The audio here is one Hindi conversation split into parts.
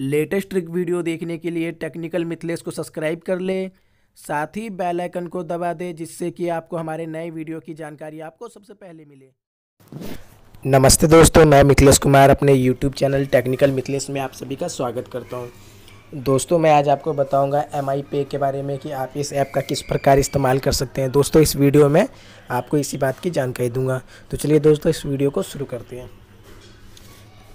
लेटेस्ट ट्रिक वीडियो देखने के लिए टेक्निकल मिथलेस को सब्सक्राइब कर ले साथ ही बेल आइकन को दबा दे जिससे कि आपको हमारे नए वीडियो की जानकारी आपको सबसे पहले मिले नमस्ते दोस्तों मैं मिथलेश कुमार अपने यूट्यूब चैनल टेक्निकल मिथलेस में आप सभी का स्वागत करता हूं दोस्तों मैं आज आपको बताऊंगा एम आई पे के बारे में कि आप इस ऐप का किस प्रकार इस्तेमाल कर सकते हैं दोस्तों इस वीडियो में आपको इसी बात की जानकारी दूंगा तो चलिए दोस्तों इस वीडियो को शुरू करते हैं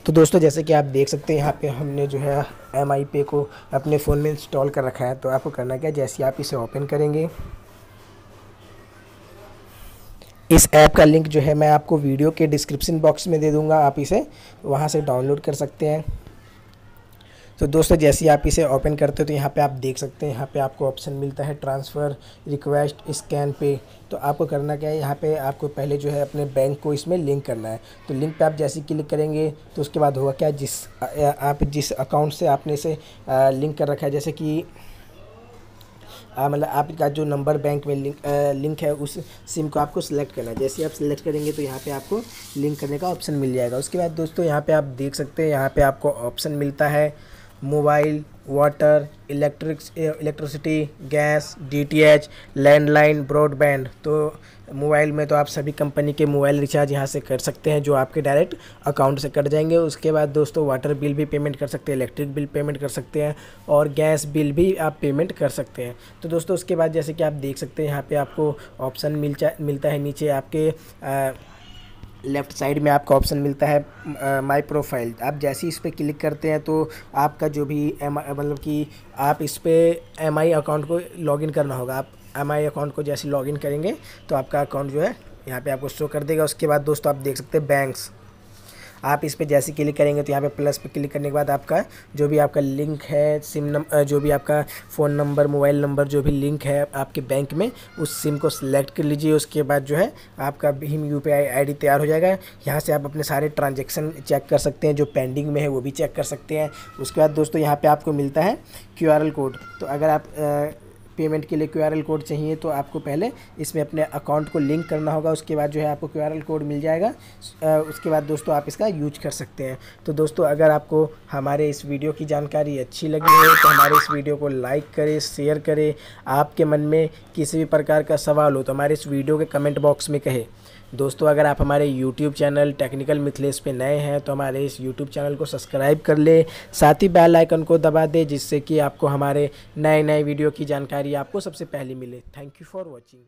तो दोस्तों जैसे कि आप देख सकते हैं यहाँ पे हमने जो है एम आई पे को अपने फ़ोन में इंस्टॉल कर रखा है तो आपको करना क्या है जैसे आप इसे ओपन करेंगे इस ऐप का लिंक जो है मैं आपको वीडियो के डिस्क्रिप्शन बॉक्स में दे दूँगा आप इसे वहाँ से डाउनलोड कर सकते हैं तो दोस्तों जैसे आप इसे ओपन करते हो तो यहाँ पे आप देख सकते हैं यहाँ पे आपको ऑप्शन मिलता है ट्रांसफ़र रिक्वेस्ट स्कैन पे तो आपको करना क्या है यहाँ पे आपको पहले जो है अपने बैंक को इसमें लिंक करना है तो लिंक पे आप जैसे क्लिक करेंगे तो उसके बाद होगा क्या जिस आप जिस अकाउंट से आपने इसे लिंक कर रखा है जैसे कि मतलब आपका जो नंबर बैंक में लिंक आ, लिंक है उस सिम को आपको सिलेक्ट करना है जैसे आप सिलेक्ट करेंगे तो यहाँ पे आपको लिंक करने का ऑप्शन मिल जाएगा उसके बाद दोस्तों यहाँ पे आप देख सकते हैं यहाँ पे आपको ऑप्शन मिलता है mobile water electric electricity gas DTH landline broadband तो मोबाइल में तो आप सभी कंपनी के मोबाइल रिचार्ज यहाँ से कर सकते हैं जो आपके डायरेक्ट अकाउंट से कट जाएंगे उसके बाद दोस्तों वाटर बिल भी पेमेंट कर सकते हैं इलेक्ट्रिक बिल पेमेंट कर सकते हैं और गैस बिल भी आप पेमेंट कर सकते हैं तो दोस्तों उसके बाद जैसे कि आप देख सकते हैं यहाँ पर आपको ऑप्शन मिल मिलता है नीचे आपके आ, लेफ़्ट साइड में आपका ऑप्शन मिलता है माय प्रोफाइल आप जैसे ही इस पर क्लिक करते हैं तो आपका जो भी एम मतलब कि आप इस पर एम अकाउंट को लॉगिन करना होगा आप एम अकाउंट को जैसे लॉगिन करेंगे तो आपका अकाउंट जो है यहाँ पे आपको शो कर देगा उसके बाद दोस्तों आप देख सकते हैं बैंक्स आप इस पर जैसे क्लिक करेंगे तो यहाँ पे प्लस पे क्लिक करने के बाद आपका जो भी आपका लिंक है सिम नंबर जो भी आपका फ़ोन नंबर मोबाइल नंबर जो भी लिंक है आपके बैंक में उस सिम को सिलेक्ट कर लीजिए उसके बाद जो है आपका भीम यू पी आई तैयार हो जाएगा यहाँ से आप अपने सारे ट्रांजेक्शन चेक कर सकते हैं जो पेंडिंग में है वो भी चेक कर सकते हैं उसके बाद दोस्तों यहाँ पर आपको मिलता है क्यू कोड तो अगर आप आ, पेमेंट के लिए क्यू कोड चाहिए तो आपको पहले इसमें अपने अकाउंट को लिंक करना होगा उसके बाद जो है आपको क्यू कोड मिल जाएगा उसके बाद दोस्तों आप इसका यूज कर सकते हैं तो दोस्तों अगर आपको हमारे इस वीडियो की जानकारी अच्छी लगी हो तो हमारे इस वीडियो को लाइक करें शेयर करें आपके मन में किसी भी प्रकार का सवाल हो तो हमारे इस वीडियो के कमेंट बॉक्स में कहे दोस्तों अगर आप हमारे यूट्यूब चैनल टेक्निकल मिथिलेश पे नए हैं तो हमारे इस यूट्यूब चैनल को सब्सक्राइब कर ले साथ ही बेल आइकन को दबा दे जिससे कि आपको हमारे नए नए वीडियो की जानकारी आपको सबसे पहले मिले थैंक यू फॉर वॉचिंग